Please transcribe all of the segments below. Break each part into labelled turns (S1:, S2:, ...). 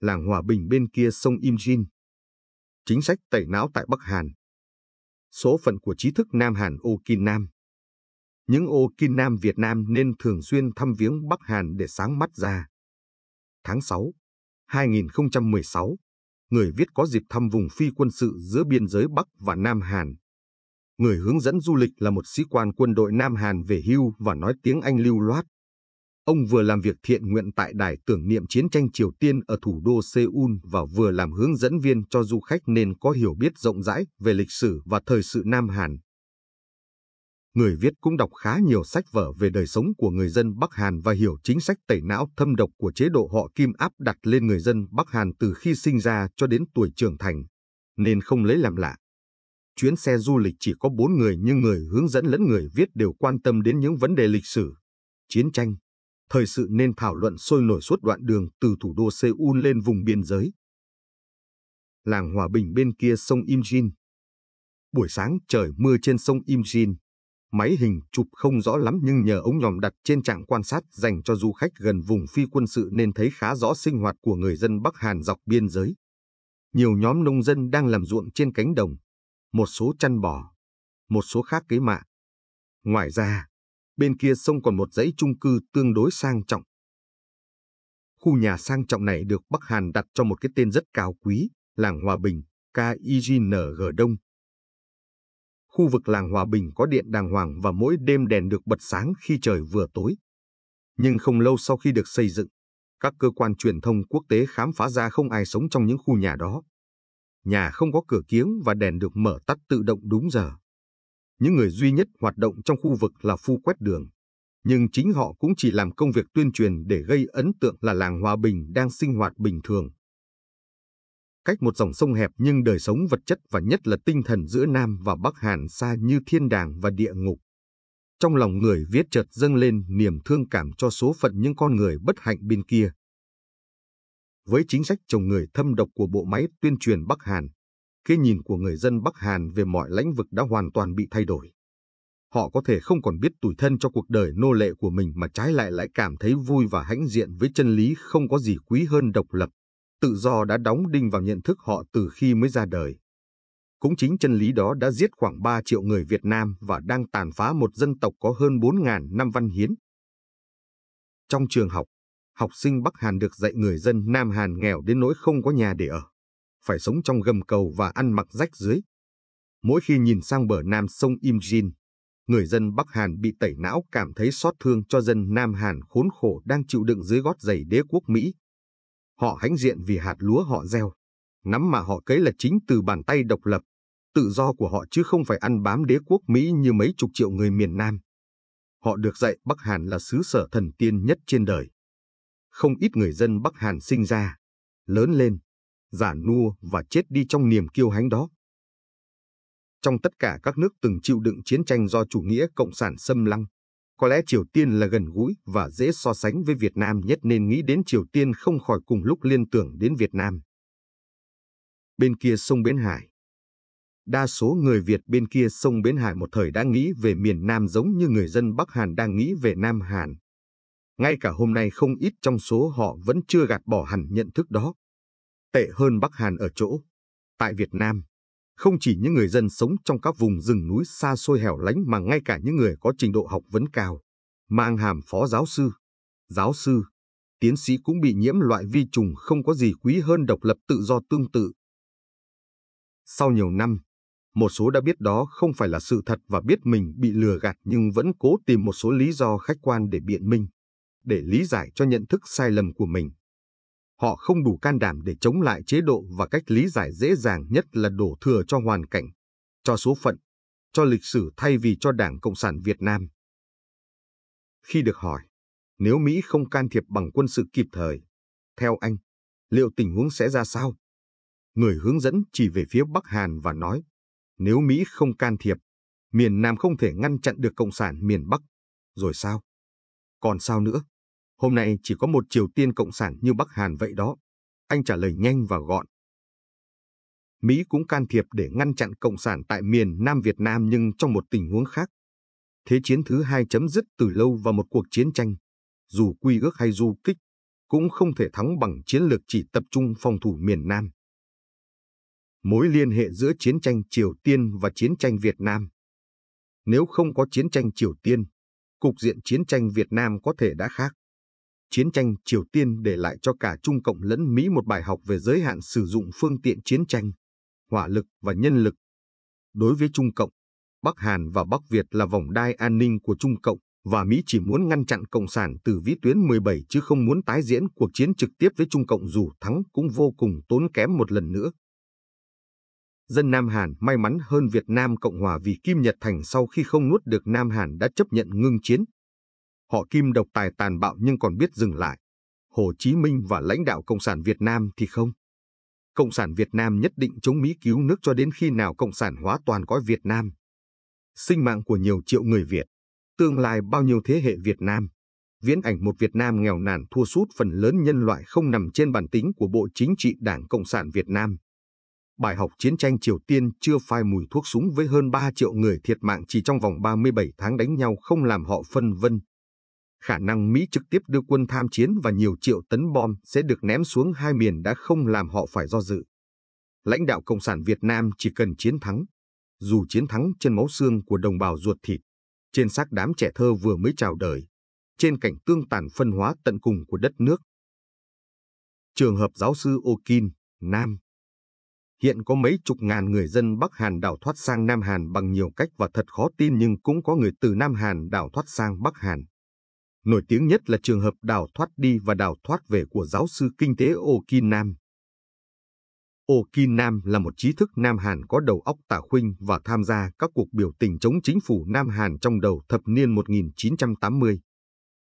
S1: làng Hòa Bình bên kia sông Imjin. Chính sách tẩy não tại Bắc Hàn. Số phận của trí thức Nam Hàn Okinam, Những Okinam Việt Nam nên thường xuyên thăm viếng Bắc Hàn để sáng mắt ra. Tháng 6, 2016, người viết có dịp thăm vùng phi quân sự giữa biên giới Bắc và Nam Hàn. Người hướng dẫn du lịch là một sĩ quan quân đội Nam Hàn về hưu và nói tiếng Anh lưu loát. Ông vừa làm việc thiện nguyện tại đài tưởng niệm chiến tranh Triều Tiên ở thủ đô Seoul và vừa làm hướng dẫn viên cho du khách nên có hiểu biết rộng rãi về lịch sử và thời sự Nam Hàn. Người viết cũng đọc khá nhiều sách vở về đời sống của người dân Bắc Hàn và hiểu chính sách tẩy não thâm độc của chế độ họ Kim áp đặt lên người dân Bắc Hàn từ khi sinh ra cho đến tuổi trưởng thành, nên không lấy làm lạ chuyến xe du lịch chỉ có bốn người nhưng người hướng dẫn lẫn người viết đều quan tâm đến những vấn đề lịch sử, chiến tranh, thời sự nên thảo luận sôi nổi suốt đoạn đường từ thủ đô Seoul lên vùng biên giới. Làng Hòa Bình bên kia sông Imjin. Buổi sáng trời mưa trên sông Imjin. Máy hình chụp không rõ lắm nhưng nhờ ống nhòm đặt trên trạng quan sát dành cho du khách gần vùng phi quân sự nên thấy khá rõ sinh hoạt của người dân Bắc Hàn dọc biên giới. Nhiều nhóm nông dân đang làm ruộng trên cánh đồng, một số chăn bò, một số khác cấy mạ. Ngoài ra, bên kia sông còn một dãy chung cư tương đối sang trọng. Khu nhà sang trọng này được Bắc Hàn đặt cho một cái tên rất cao quý, làng Hòa Bình, KIGNG Đông. Khu vực làng Hòa Bình có điện đàng hoàng và mỗi đêm đèn được bật sáng khi trời vừa tối. Nhưng không lâu sau khi được xây dựng, các cơ quan truyền thông quốc tế khám phá ra không ai sống trong những khu nhà đó. Nhà không có cửa kiếng và đèn được mở tắt tự động đúng giờ. Những người duy nhất hoạt động trong khu vực là phu quét đường. Nhưng chính họ cũng chỉ làm công việc tuyên truyền để gây ấn tượng là làng Hòa Bình đang sinh hoạt bình thường. Cách một dòng sông hẹp nhưng đời sống vật chất và nhất là tinh thần giữa Nam và Bắc Hàn xa như thiên đàng và địa ngục. Trong lòng người viết chợt dâng lên niềm thương cảm cho số phận những con người bất hạnh bên kia với chính sách trồng người thâm độc của bộ máy tuyên truyền Bắc Hàn, cái nhìn của người dân Bắc Hàn về mọi lĩnh vực đã hoàn toàn bị thay đổi. Họ có thể không còn biết tủi thân cho cuộc đời nô lệ của mình mà trái lại lại cảm thấy vui và hãnh diện với chân lý không có gì quý hơn độc lập. Tự do đã đóng đinh vào nhận thức họ từ khi mới ra đời. Cũng chính chân lý đó đã giết khoảng 3 triệu người Việt Nam và đang tàn phá một dân tộc có hơn 4.000 năm văn hiến. Trong trường học, học sinh Bắc Hàn được dạy người dân Nam Hàn nghèo đến nỗi không có nhà để ở phải sống trong gầm cầu và ăn mặc rách dưới. Mỗi khi nhìn sang bờ nam sông Imjin, người dân Bắc Hàn bị tẩy não cảm thấy xót thương cho dân Nam Hàn khốn khổ đang chịu đựng dưới gót giày đế quốc Mỹ. Họ hãnh diện vì hạt lúa họ gieo, nắm mà họ cấy là chính từ bàn tay độc lập, tự do của họ chứ không phải ăn bám đế quốc Mỹ như mấy chục triệu người miền Nam. Họ được dạy Bắc Hàn là xứ sở thần tiên nhất trên đời. Không ít người dân Bắc Hàn sinh ra, lớn lên, giả nua và chết đi trong niềm kiêu hãnh đó. Trong tất cả các nước từng chịu đựng chiến tranh do chủ nghĩa cộng sản xâm lăng, có lẽ Triều Tiên là gần gũi và dễ so sánh với Việt Nam nhất nên nghĩ đến Triều Tiên không khỏi cùng lúc liên tưởng đến Việt Nam. Bên kia sông Bến Hải Đa số người Việt bên kia sông Bến Hải một thời đã nghĩ về miền Nam giống như người dân Bắc Hàn đang nghĩ về Nam Hàn. Ngay cả hôm nay không ít trong số họ vẫn chưa gạt bỏ hẳn nhận thức đó. Tệ hơn Bắc Hàn ở chỗ, tại Việt Nam, không chỉ những người dân sống trong các vùng rừng núi xa xôi hẻo lánh mà ngay cả những người có trình độ học vấn cao, mang hàm phó giáo sư, giáo sư, tiến sĩ cũng bị nhiễm loại vi trùng không có gì quý hơn độc lập tự do tương tự. Sau nhiều năm, một số đã biết đó không phải là sự thật và biết mình bị lừa gạt nhưng vẫn cố tìm một số lý do khách quan để biện minh, để lý giải cho nhận thức sai lầm của mình. Họ không đủ can đảm để chống lại chế độ và cách lý giải dễ dàng nhất là đổ thừa cho hoàn cảnh, cho số phận, cho lịch sử thay vì cho Đảng Cộng sản Việt Nam. Khi được hỏi, nếu Mỹ không can thiệp bằng quân sự kịp thời, theo anh, liệu tình huống sẽ ra sao? Người hướng dẫn chỉ về phía Bắc Hàn và nói, nếu Mỹ không can thiệp, miền Nam không thể ngăn chặn được Cộng sản miền Bắc. Rồi sao? Còn sao nữa? Hôm nay chỉ có một Triều Tiên cộng sản như Bắc Hàn vậy đó. Anh trả lời nhanh và gọn. Mỹ cũng can thiệp để ngăn chặn cộng sản tại miền Nam Việt Nam nhưng trong một tình huống khác. Thế chiến thứ hai chấm dứt từ lâu và một cuộc chiến tranh, dù quy ước hay du kích, cũng không thể thắng bằng chiến lược chỉ tập trung phòng thủ miền Nam. Mối liên hệ giữa chiến tranh Triều Tiên và chiến tranh Việt Nam Nếu không có chiến tranh Triều Tiên, cục diện chiến tranh Việt Nam có thể đã khác chiến tranh Triều Tiên để lại cho cả Trung Cộng lẫn Mỹ một bài học về giới hạn sử dụng phương tiện chiến tranh, hỏa lực và nhân lực. Đối với Trung Cộng, Bắc Hàn và Bắc Việt là vòng đai an ninh của Trung Cộng và Mỹ chỉ muốn ngăn chặn Cộng sản từ vĩ tuyến 17 chứ không muốn tái diễn cuộc chiến trực tiếp với Trung Cộng dù thắng cũng vô cùng tốn kém một lần nữa. Dân Nam Hàn may mắn hơn Việt Nam Cộng Hòa vì Kim Nhật Thành sau khi không nuốt được Nam Hàn đã chấp nhận ngưng chiến, Họ Kim độc tài tàn bạo nhưng còn biết dừng lại. Hồ Chí Minh và lãnh đạo Cộng sản Việt Nam thì không. Cộng sản Việt Nam nhất định chống Mỹ cứu nước cho đến khi nào Cộng sản hóa toàn cõi Việt Nam. Sinh mạng của nhiều triệu người Việt, tương lai bao nhiêu thế hệ Việt Nam, viễn ảnh một Việt Nam nghèo nàn thua sút phần lớn nhân loại không nằm trên bản tính của Bộ Chính trị Đảng Cộng sản Việt Nam. Bài học chiến tranh Triều Tiên chưa phai mùi thuốc súng với hơn 3 triệu người thiệt mạng chỉ trong vòng 37 tháng đánh nhau không làm họ phân vân, khả năng Mỹ trực tiếp đưa quân tham chiến và nhiều triệu tấn bom sẽ được ném xuống hai miền đã không làm họ phải do dự. Lãnh đạo Cộng sản Việt Nam chỉ cần chiến thắng, dù chiến thắng trên máu xương của đồng bào ruột thịt, trên xác đám trẻ thơ vừa mới chào đời, trên cảnh tương tàn phân hóa tận cùng của đất nước. Trường hợp giáo sư Okin, Nam Hiện có mấy chục ngàn người dân Bắc Hàn đảo thoát sang Nam Hàn bằng nhiều cách và thật khó tin nhưng cũng có người từ Nam Hàn đảo thoát sang Bắc Hàn. Nổi tiếng nhất là trường hợp đào thoát đi và đào thoát về của giáo sư kinh tế Okinam. Okinam là một trí thức Nam Hàn có đầu óc tả khuynh và tham gia các cuộc biểu tình chống chính phủ Nam Hàn trong đầu thập niên 1980.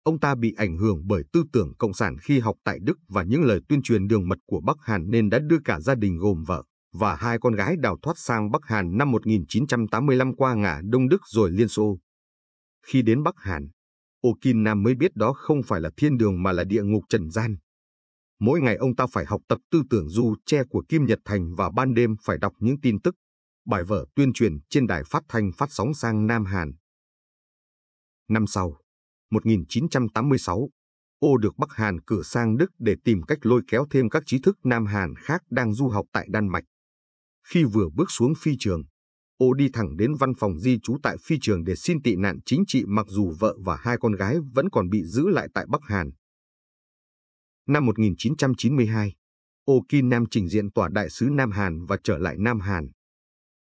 S1: Ông ta bị ảnh hưởng bởi tư tưởng cộng sản khi học tại Đức và những lời tuyên truyền đường mật của Bắc Hàn nên đã đưa cả gia đình gồm vợ và hai con gái đào thoát sang Bắc Hàn năm 1985 qua ngã Đông Đức rồi Liên Xô. Khi đến Bắc Hàn, Okina mới biết đó không phải là thiên đường mà là địa ngục trần gian. Mỗi ngày ông ta phải học tập tư tưởng du che của Kim Nhật Thành và ban đêm phải đọc những tin tức, bài vở tuyên truyền trên đài phát thanh phát sóng sang Nam Hàn. Năm sau, 1986, Ô được Bắc Hàn cử sang Đức để tìm cách lôi kéo thêm các trí thức Nam Hàn khác đang du học tại Đan Mạch. Khi vừa bước xuống phi trường, Ô đi thẳng đến văn phòng di trú tại phi trường để xin tị nạn chính trị mặc dù vợ và hai con gái vẫn còn bị giữ lại tại Bắc Hàn. Năm 1992, Ô Kim Nam trình diện tòa đại sứ Nam Hàn và trở lại Nam Hàn.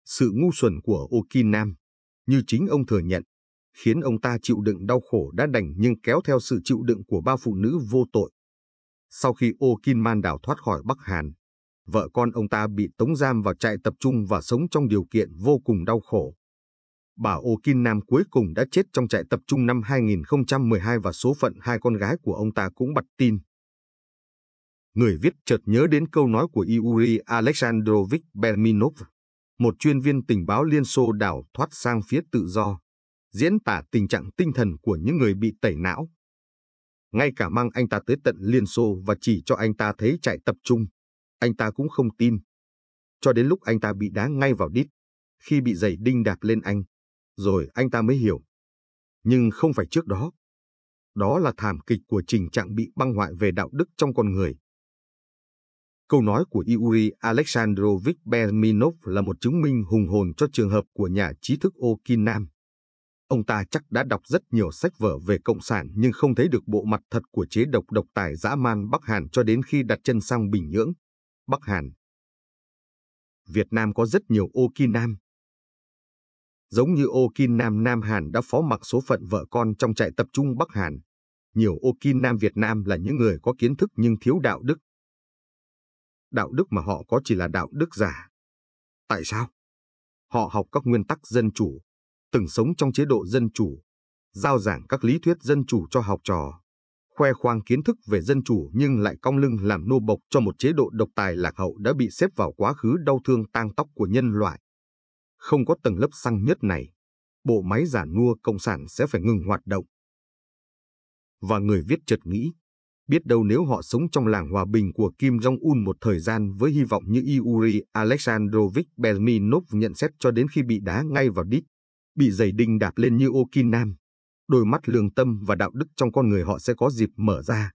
S1: Sự ngu xuẩn của Ô Kim Nam, như chính ông thừa nhận, khiến ông ta chịu đựng đau khổ đã đành nhưng kéo theo sự chịu đựng của ba phụ nữ vô tội. Sau khi Ô Kim Man đào thoát khỏi Bắc Hàn, vợ con ông ta bị tống giam vào trại tập trung và sống trong điều kiện vô cùng đau khổ. Bà Ô Nam cuối cùng đã chết trong trại tập trung năm 2012 và số phận hai con gái của ông ta cũng bật tin. Người viết chợt nhớ đến câu nói của Yuri Alexandrovich Berminov, một chuyên viên tình báo Liên Xô đảo thoát sang phía tự do, diễn tả tình trạng tinh thần của những người bị tẩy não. Ngay cả mang anh ta tới tận Liên Xô và chỉ cho anh ta thấy trại tập trung, anh ta cũng không tin. Cho đến lúc anh ta bị đá ngay vào đít, khi bị giày đinh đạp lên anh, rồi anh ta mới hiểu. Nhưng không phải trước đó. Đó là thảm kịch của tình trạng bị băng hoại về đạo đức trong con người. Câu nói của Yuri Alexandrovich Berminov là một chứng minh hùng hồn cho trường hợp của nhà trí thức Okinam. Ông ta chắc đã đọc rất nhiều sách vở về Cộng sản nhưng không thấy được bộ mặt thật của chế độc độc tài dã man Bắc Hàn cho đến khi đặt chân sang Bình Nhưỡng. Bắc Hàn. Việt Nam có rất nhiều Okinam. Giống như Okinam Nam Hàn đã phó mặc số phận vợ con trong trại tập trung Bắc Hàn, nhiều Okinam Việt Nam là những người có kiến thức nhưng thiếu đạo đức. Đạo đức mà họ có chỉ là đạo đức giả. Tại sao? Họ học các nguyên tắc dân chủ, từng sống trong chế độ dân chủ, giao giảng các lý thuyết dân chủ cho học trò, khoe khoang kiến thức về dân chủ nhưng lại cong lưng làm nô bộc cho một chế độ độc tài lạc hậu đã bị xếp vào quá khứ đau thương tang tóc của nhân loại. Không có tầng lớp xăng nhất này, bộ máy giả nua cộng sản sẽ phải ngừng hoạt động. Và người viết chợt nghĩ, biết đâu nếu họ sống trong làng hòa bình của Kim Jong-un một thời gian với hy vọng như Yuri Alexandrovich Belminov nhận xét cho đến khi bị đá ngay vào đít, bị giày đinh đạp lên như ô đôi mắt lương tâm và đạo đức trong con người họ sẽ có dịp mở ra,